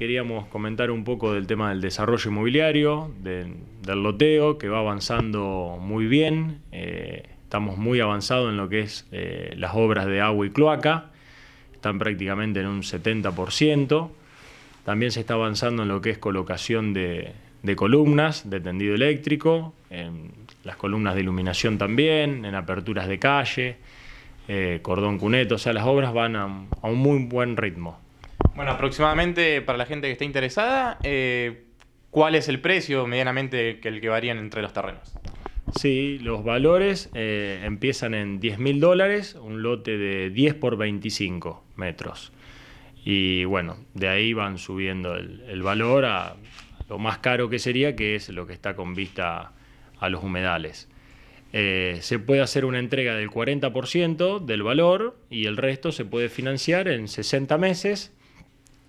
queríamos comentar un poco del tema del desarrollo inmobiliario, del loteo, que va avanzando muy bien. Eh, estamos muy avanzados en lo que es eh, las obras de agua y cloaca, están prácticamente en un 70%. También se está avanzando en lo que es colocación de, columnas de tendido eléctrico, en las columnas de iluminación también, en aperturas de calle, eh, cordón cuneto, o sea, las obras van a un muy buen ritmo. Bueno, aproximadamente para la gente que está interesada, eh, ¿cuál es el precio medianamente que el que varían entre los terrenos? Sí, los valores eh, empiezan en 10 mil dólares, un lote de 10 por 25 metros. Y bueno, de ahí van subiendo el, valor a lo más caro que sería, que es lo que está con vista a los humedales. Eh, se puede hacer una entrega del 40% del valor y el resto se puede financiar en 60 meses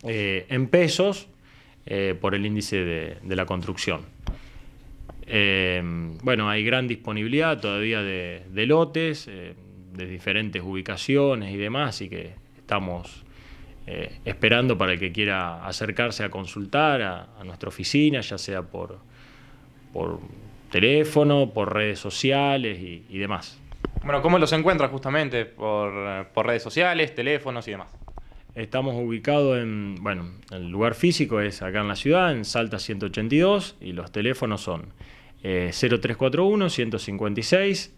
eh, en pesos eh, por el índice de, la construcción. Eh, bueno, hay gran disponibilidad todavía de, lotes, de diferentes ubicaciones y demás, y que estamos esperando para el que quiera acercarse a consultar a, nuestra oficina, ya sea por, por teléfono, por redes sociales y, demás. Bueno, ¿cómo los encuentras justamente? por redes sociales, teléfonos y demás. Estamos ubicados en, bueno, el lugar físico es acá en la ciudad, en Salta 182, y los teléfonos son 0341 156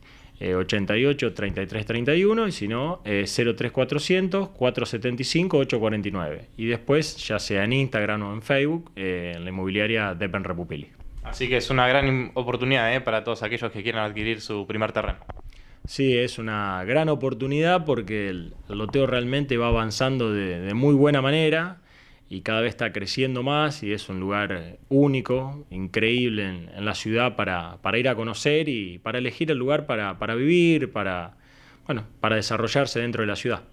88 33 31 y si no 03400 475 849 y después ya sea en Instagram o en Facebook eh, en la inmobiliaria Depen Repupili. Así que es una gran oportunidad eh, para todos aquellos que quieran adquirir su primer terreno. Sí, es una gran oportunidad porque el loteo realmente va avanzando de, muy buena manera y cada vez está creciendo más y es un lugar único, increíble en, la ciudad para, ir a conocer y para elegir el lugar para, vivir, para, bueno, para desarrollarse dentro de la ciudad.